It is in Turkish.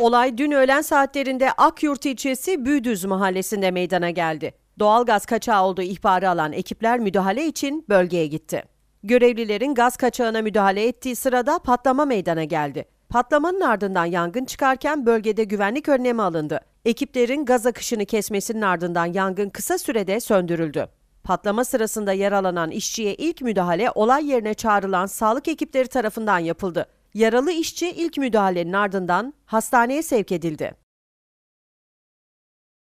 Olay dün öğlen saatlerinde Akyurt ilçesi Büdüz mahallesinde meydana geldi. Doğalgaz kaçağı olduğu ihbarı alan ekipler müdahale için bölgeye gitti. Görevlilerin gaz kaçağına müdahale ettiği sırada patlama meydana geldi. Patlamanın ardından yangın çıkarken bölgede güvenlik önlemi alındı. Ekiplerin gaz akışını kesmesinin ardından yangın kısa sürede söndürüldü. Patlama sırasında yaralanan işçiye ilk müdahale olay yerine çağrılan sağlık ekipleri tarafından yapıldı. Yaralı işçi ilk müdahalenin ardından hastaneye sevk edildi.